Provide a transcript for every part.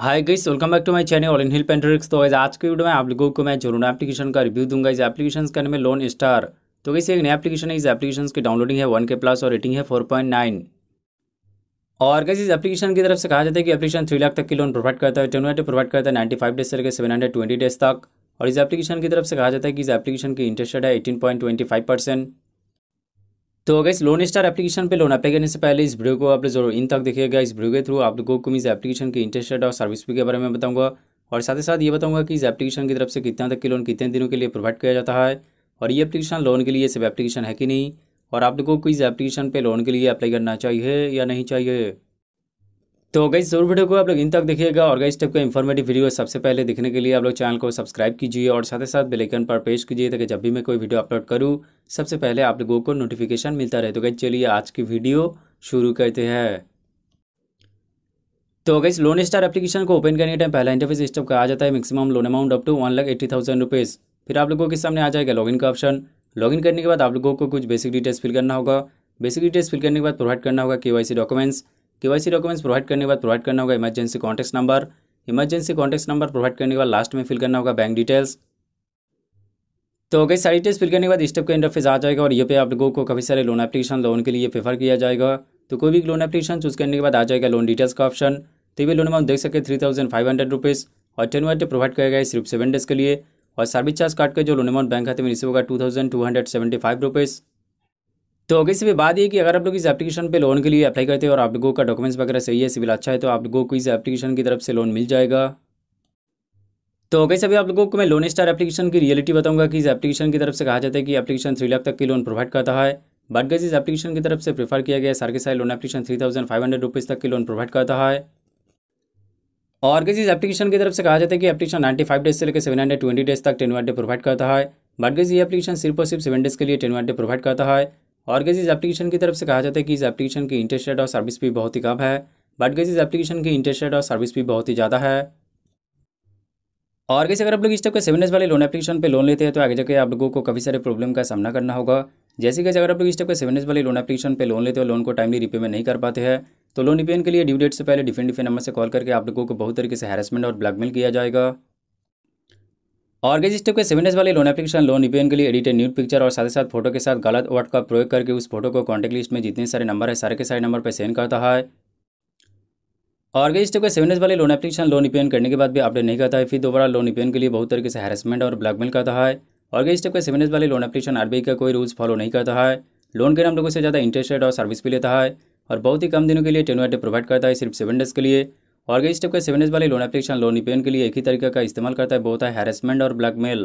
hi guys welcome back to my channel all in hill paintrix तो आज के video में आप लोगों को मैं जरूर एप्लीकेशन का रिव्यू दूंगा इस एप्लीकेशन का नाम है लोन स्टार तो कैसे एक नया एप्लीकेशन है इस एप्लीकेशन की डाउनलोडिंग है वन के प्लस और रेटिंग है फोर पॉइंट नाइन और कैसे इस एप्लीकेशन की तरफ से कहा जाता है कि एप्लीकेशन थ्री लाख तक की लोन प्रोवाइड करता है टेन प्रोवाइड करता है नाइन्टी फाइव डेज से लेकर सेवन हंड्रेड ट्वेंटी डेज तक और इस एप्लीकेशन की तरफ से कहा जाता है कि इस एप्लीकेशन की इंटरेस्ट है eighteen point twenty five percent तो अगर इस लोन स्टार एप्लीकेशन पे लोन अप्लाई करने से पहले इस वीडियो को लोग जरूर इन तक देखिएगा इस वीडियो के थ्रू आप लोगों को मैं इस एप्लीकेशन के इंटरेस्ट रेट और सर्विस फी के बारे में बताऊंगा और साथ ही साथ ये बताऊंगा कि इस एप्लीकेशन की तरफ से कितना तक के लोन कितने दिनों के लिए प्रोवाइड किया जाता है और ये एप्लीकेशन लोन के लिए सब एप्लीकेशन है कि नहीं और आप लोगों को इस एप्लीकेशन पर लोन के लिए अप्लाई करना चाहिए या नहीं चाहिए तो गई जरूर वीडियो को आप लोग इन तक देखिएगा और गई टाइप का इन्फॉर्मेटिव वीडियो सबसे पहले देखने के लिए आप लोग चैनल को सब्सक्राइब कीजिए और साथ ही साथ बेलाइकन पर प्रेस कीजिए ताकि जब भी मैं कोई वीडियो अपलोड करूँ सबसे पहले आप लोगों को नोटिफिकेशन मिलता रहे तो गई चलिए आज की वीडियो शुरू करते हैं तो इस लोन स्टार एप्लीकेशन को ओपन करने के टाइम पहला इंटरफेस स्टेप का आ जाता है maximum loan amount up to one lakh eighty thousand rupees फिर आप लोगों के सामने आ जाएगा लॉगिन का ऑप्शन लॉगिन करने के बाद आप लोगों को कुछ बेसिक डिटेल्स फिल करना होगा बेसिक डिटेल्स फिल करने के बाद प्रोवाइड करना होगा के डॉक्यूमेंट्स केवाईसी डॉक्यूमेंट्स प्रोवाइड करने के बाद प्रोवाइड करना होगा emergency contact number emergency contact number provide करने के बाद लास्ट में फिल करना होगा बैंक डिटेल्स तो अगर सारी डिटेल्स फिल करने के बाद स्टेप का इंटरफेस आ जाएगा और ये पे आप लोगों को काफ़ी सारे लोन एप्लीकेशन लोन के लिए प्रेफर किया जाएगा तो कोई भी लोन एप्लीकेशन चूज़ करने के बाद आ जाएगा लोन डिटेल्स का ऑप्शन तो ये लोन अमाउंट देख सकते three thousand five hundred rupees और टेन वाइट प्रोवाइड किया गया सिर्फ सेवन डेज के लिए और सर्विस चार्ज काट के जो लोन अमाउंट बैंक खाते में रिसीव होगा two thousand two hundred seventy five rupees तो होगी भी बात ये कि अगर आप लोग इस एप्लीकेशन पे लोन के लिए अप्लाई करते हैं और आप लोगों का डॉक्यूमेंट्स वगैरह सही है सिविल अच्छा है तो आप लोगों को इस एप्लीकेशन की तरफ से लोन मिल जाएगा तो होगा अभी आप लोगों को मैं लोन स्टार एप्लीकेशन की रियलिटी बताऊंगा कि इस एप्लीकेशन की तरफ से कहा जाता है कि एप्लीकेशन थ्री लाख तक की लोन प्रोवाइड करता है बट गज इस एप्लीकेशन की तरफ से प्रेफर किया गया सारे के सारे loan application three thousand five hundred rupees तक की लोन प्रोवाइड करता है और गज इस एप्लीकेशन की तरफ से कहा जाता है कि एप्लीकेशन नाइन्टी फाइव डेज से लेकर सेवन हंड्रेड ट्वेंटी डेज तक टेन वन डे प्रोवाइड करता है बट गज ये एप्लीकेशन सिर्फ और सिर्फ सेवन डेज के लिए टेन वन डे प्रोवाइड करता है और गैस इस एप्लीकेशन की तरफ से कहा जाता है कि इस एप्लीकेशन की इंटरेस्ट रेट और सर्विस भी बहुत ही कम है बट गैस इस एप्लीकेशन की इंटरेस्ट रेट और सर्विस भी बहुत ही ज़्यादा है और कैसे अगर आप लोग इस टाइप के सेवन एज वाले लोन एप्लीकेशन पे लोन लेते हैं तो आगे जाकर आप लोगों को काफ़ी सारे प्रॉब्लम का सामना करना होगा जैसे कि अगर आप लोग इस टाइप के सेवन एज वाले लोन एप्लीकेशन पे लोन लेते हो लोन को टाइमली रिपेमेंट नहीं कर पाते हैं तो लोन रिपेमेंट के लिए ड्यू डेट से पहले डिफेंट डिफेंट नंबर से कॉल करके आप लोगों को बहुत तरीके से हैरेसमेंट और ब्लैकमेल किया जाएगा ऑर्गेज स्टेप के सेवन डेज वाले लोन एप्लीकेशन लोन रिपेन के लिए एडिटेड न्यूड पिक्चर और साथ ही साथ फोटो के साथ गलत वर्ड का प्रयोग करके उस फोटो को कॉन्टेक्ट लिस्ट में जितने सारे नंबर है सारे के सारे नंबर पर सेंड करता है ऑर्गेज स्टेप के सेवन डेज वाले लोन एप्लीकेशन लोन ईपीएन करने के बाद भी अपडेट नहीं करता है फिर दोबारा लोन ईपीएन के लिए बहुत तरीके से हेरसमेंट और ब्लैकमेल करता है ऑर्गेज स्टेप के सेवन डेज वाले लोन एप्लीकेशन आरबीआई का कोई रूल्स फॉलो नहीं करता है लोन के नाम लोगों से ज़्यादा इंटरेस्ट और सर्विस भी लेता है और बहुत ही कम दिनों के लिए टेन प्रोवाइड करता है सिर्फ सेवन डेज के लिए और इस स्टेप का सेवन एज वाले लोन एप्लीकेशन लोन रिपेन के लिए एक ही तरीके का इस्तेमाल करता है वो होता है हेरेसमेंट और ब्लैकमेल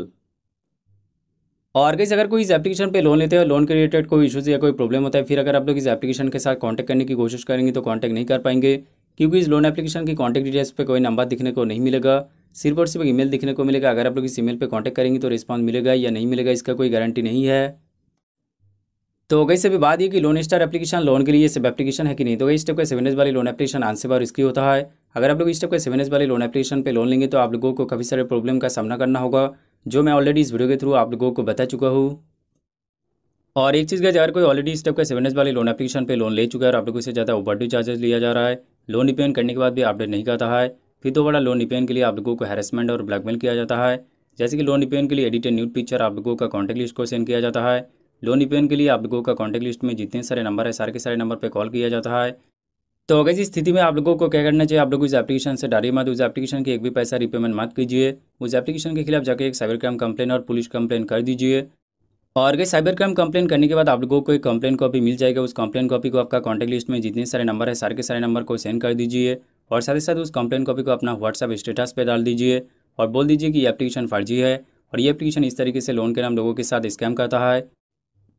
गई अगर कोई इस एप्लीकेशन पे लोन लेते हैं लोन के रिलेटेड कोई इशूज़ या कोई प्रॉब्लम होता है फिर अगर आप लोग इस एप्लीकेशन के साथ कॉन्टैक्ट करने की कोशिश करेंगे तो कॉन्टैक्ट नहीं कर पाएंगे क्योंकि इस लोन एप्लीकेशन की कॉन्टैक्ट डिटेल्स पर कोई नंबर दिखने को नहीं मिलेगा सिर्फ और सिर्फ ईमेल दिखने को मिलेगा अगर आप लोग इस ईमेल पे कांटेक्ट करेंगे तो रिस्पांस मिलेगा या नहीं मिलेगा इसका कोई गारंटी नहीं है तो गई से बात ये कि लोन स्टार एप्लीकेशन लोन के लिए सब एप्लीकेशन है कि नहीं तो गई स्टेप का सेवन एज वाली लोन एप्लीकेशन आंसर बार इसकी होता है अगर आप लोग इस टाइप का सेवन वाले लोन एप्लीकेशन पे लोन लेंगे तो आप लोगों को काफ़ी सारे प्रॉब्लम का सामना करना होगा जो मैं ऑलरेडी इस वीडियो के थ्रू आप लोगों को बता चुका हूँ और एक चीज़ का अगर कोई ऑलरेडी इस टाइप का सेवन एस वाले लोन एप्लीकेशन पे लोन ले चुका है और आप लोगों से ज़्यादा ओवर चार्जेस लिया जा रहा है लोन रिपेन करने के बाद भी अपडेट नहीं करता है फिर बड़ा लोन रिपेन के लिए आप लोगों को हैरेसमेंट और ब्लैकमेल किया जाता है जैसे कि लोन रिपेन के लिए एडिटेड न्यूट पिक्चर आप लोगों का कॉन्टैक्ट लिस्ट को सेंड किया जाता है लोन रिपेन के लिए आप लोगों का कॉन्टैक्ट लिस्ट में जितने सारे नंबर है सारे के सारे नंबर पर कॉल किया जाता है तो अगर इस स्थिति में आप लोगों को क्या करना चाहिए आप लोग उस एप्लीकेशन से डाली मत उस एप्लीकेशन की एक भी पैसा रिपेमेंट मत कीजिए उस एप्लीकेशन के खिलाफ जाकर एक साइबर क्राइम कंप्लेन और पुलिस कंप्लेन कर दीजिए और अगर साइबर क्राइम कंप्लेन करने के बाद आप लोगों को एक कंप्लेन कॉपी मिल जाएगा उस कंप्लेन कॉपी को आपका कॉन्टैक्ट लिस्ट में जितने सारे नंबर है सारे के सारे नंबर को सेंड कर दीजिए और साथ ही साथ उस कंप्लेन कॉपी को अपना व्हाट्सअप स्टेटस पर डाल दीजिए और बोल दीजिए कि ये एप्लीकेशन फर्जी है और ये एप्लीकेशन इस तरीके से लोन के नाम लोगों के साथ स्कैम करता है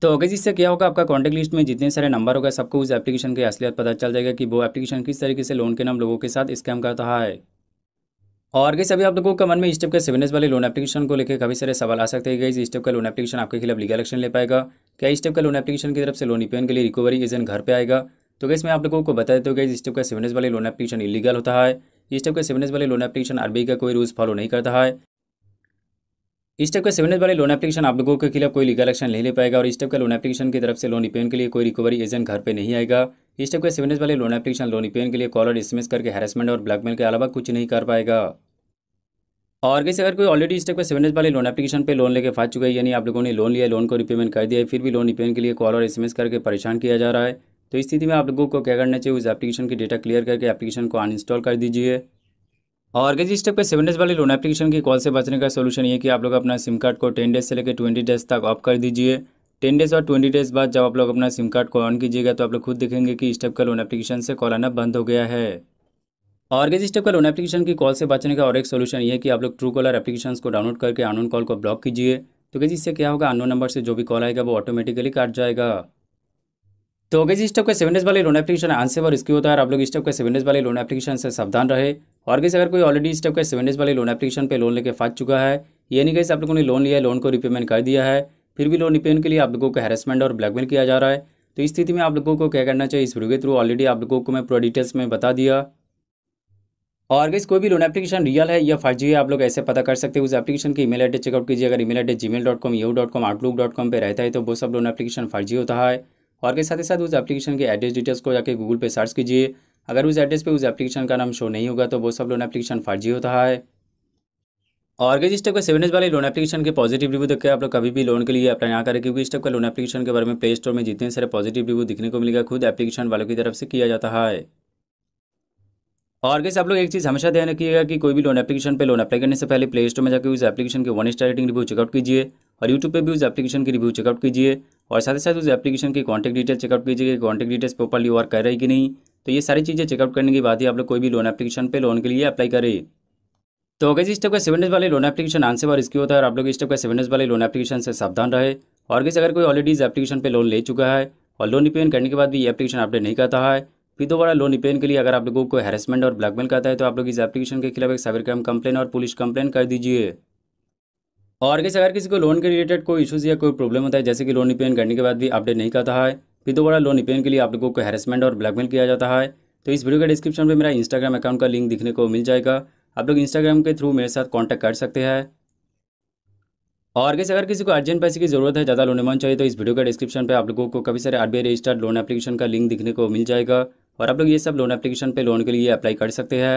तो अगर इससे क्या होगा आपका कॉन्टैक्ट लिस्ट में जितने सारे नंबर होगा सबको उस एप्लीकेशन की असलियत पता चल जाएगा कि वो एप्लीकेशन किस तरीके से लोन के नाम लोगों के साथ स्कैम कर रहा है और गई अभी आप लोगों का मन में इस टाइप के सेवनेस वाले लोन एप्लीकेशन को लेकर कभी सारे सवाल आ सकते हैं गई इस टाइप का लोन एप्लीकेशन आपके खिलाफ लीगल एक्शन ले पाएगा क्या इस टाइप का लोन एप्लीकेशन की तरफ से लोन रिपेन e के लिए रिकवरी एजेंट घर पर आएगा तो गई मैं आप लोगों को बता देता हूँ गई इस टाइप का सेवनेस वाले लोन एप्लीकेशन इलीगल होता है इस टाइप का सेवनेस वाले लोन एप्लीकेशन आरबीआई का कोई रूल्स फॉलो नहीं करता है इस टाइप का सेवन वाले लोन एप्लीकेशन आप लोगों के खिलाफ कोई लीगल एक्शन नहीं ले पाएगा और इस टाइप का लोन एप्लीकेशन की तरफ से लोन रिपेन के लिए कोई रिकवरी एजेंट घर पर नहीं आएगा इस टाइप के सेवन वाले लोन एप्लीकेशन लोन रिपेमेंट के लिए कॉल और एसएमएस करके हैरेसमेंट और ब्लैकमेल के अलावा कुछ नहीं कर पाएगा और कैसे अगर कोई ऑलरेडी इस टाइप का सेवन वाले लोन एप्लीकेशन पे लोन लेके फाँस चुका है यानी आप लोगों ने लोन लिया लोन को रिपेमेंट कर दिया है फिर भी लोन रिपेमेंट के लिए कॉल और एस करके परेशान किया जा रहा है तो इस स्थिति में आप लोगों को क्या करना चाहिए उस एप्लीकेशन की डेटा क्लियर करके एप्लीकेशन को अनइंस्टॉल कर दीजिए और गई इस टाइप सेवन डेज वाली लोन एप्लीकेशन की कॉल से बचने का सोल्यूशन ये कि आप लोग अपना सिम कार्ड को टेन डेज से लेकर ट्वेंटी डेज तक ऑफ कर दीजिए टेन डेज और ट्वेंटी डेज बाद जब आप लोग अपना सिम कार्ड को ऑन कीजिएगा तो आप लोग खुद देखेंगे कि स्टेप का लोन एप्लीकेशन से कॉल आना बंद हो गया है और गई इस का लोन एप्लीकेशन की कॉल से बचने का और एक सोल्यूशन ये कि आप लोग ट्रू कॉलर एप्लीकेशन को डाउनलोड करके अनोन कॉल को ब्लॉक कीजिए तो गई इससे क्या होगा अनोन नंबर से जो भी कॉल आएगा वो ऑटोमेटिकली काट जाएगा तो अगर जी स्टॉक का सेवन डेज वाले लोन एप्लीकेशन आंसर और इसकी होता है आप लोग स्टॉक का सेवन डेज वाले लोन एप्लीकेशन से सावधान रहे और कैसे अगर कोई ऑलरेडी स्टॉक का सेवन डेज वाले लोन एप्लीकेशन पे लोन लेके फाट चुका है ये नहीं कैसे आप लोगों ने लोन लिया है लोन को रिपेमेंट कर दिया है फिर भी लोन रिपेमेंट के लिए आप लोगों को हेरसमेंट और ब्लैकमेल किया जा रहा है तो इस स्थिति में आप लोगों को क्या करना चाहिए इस वीडियो के थ्रू ऑलरेडी आप लोगों को मैं पूरा डिटेल्स में बता दिया और अगर कोई भी लोन एप्लीकेशन रियल है या फर्जी है आप लोग ऐसे पता कर सकते हैं उस एप्लीकेशन की ईमेल आईडी चेकआउट कीजिए अगर email ID Gmail dot com dot com dot com पर रहता है तो वो सब लोन एप्लीकेशन फर्जी होता है और के साथ ही साथ उस एप्लीकेशन के एड्रेस डिटेल्स को जाकर गूगल पे सर्च कीजिए अगर उस एड्रेस पे उस एप्लीकेशन का नाम शो नहीं होगा तो वो सब लोन एप्लीकेशन फर्जी होता है और अगर इस टाइप का सेवन वाले लोन एप्लीकेशन के पॉजिटिव रिव्यू देखकर आप लोग कभी भी लोन के लिए अप्लाई ना करें क्योंकि इस टाइप का लोन एप्लीकेशन के बारे में प्ले स्टोर में जितने सारे पॉजिटिव रिव्यू दिखने को मिलेगा खुद एप्लीकेशन वालों की तरफ से किया जाता है और कैसे आप लोग एक चीज़ हमेशा ध्यान रखिएगा कि कोई भी लोन एप्लीकेशन पे लोन अप्लाई करने से पहले प्ले स्टोर में जाकर उस एप्लीकेशन के one star rating review checkout कीजिए और यूट्यूब पर भी उस एप्लीकेशन की रिव्यू चेकआउट कीजिए और साथ ही साथ उस एप्लीकेशन की कॉन्टैक्ट डिटेल चेकआउट कीजिए कि कॉन्टैक्ट डिटेल्स प्रॉपरली वर्क कर रही कि नहीं तो ये सारी चीज़ें चेकआउट करने के बाद ही आप लोग कोई भी लोन एप्लीकेशन पर लोन के लिए अप्लाई करें तो अगर इस टाइप का सेवन डेज वाले लोन एप्लीकेशन आंसर और इसकी होता है और आप लोग इस टाइप का सेवन डेज वाले लोन एप्लीकेशन से सावधान रहे और किस अगर कोई ऑलरेडी इस एप्लीकेशन पर लोन ले चुका है और लोन रिपेमेंट करने के बाद भी ये एप्लीकेशन अपडेट नहीं करता है फिर दोबारा लोन रिपेन के लिए अगर आप लोगों को हैरेसमेंट और ब्लैकमेल करता है तो आप लोग इस एप्लीकेशन के खिलाफ एक साइबर क्राइम कंप्लेन और पुलिस कंप्लेन कर दीजिए और कैसे अगर किसी को लोन के रिलेटेड कोई इशूज़ या कोई प्रॉब्लम होता है जैसे कि लोन रिपेयर करने के बाद भी अपडेट नहीं करता है फिर दोबारा लोन रिपेयर के लिए आप लोगों को हैरेसमेंट और ब्लैकमेल किया जाता है तो इस वीडियो के डिस्क्रिप्शन में मेरा इंस्टाग्राम अकाउंट का लिंक दिखने को मिल जाएगा आप लोग इंस्टाग्राम के थ्रू मेरे साथ कॉन्टैक्ट कर सकते हैं और कैसे अगर किसी को अर्जेंट पैसे की जरूरत है ज़्यादा लोन अमाउंट चाहिए तो इस वीडियो के डिस्क्रिप्शन पे आप लोगों को कभी सारे आरबीआई रजिस्टर्ड लोन एप्लीकेशन का लिंक दिखने को मिल जाएगा और आप लोग ये सब लोन एप्लीकेशन पे लोन के लिए अप्लाई कर सकते हैं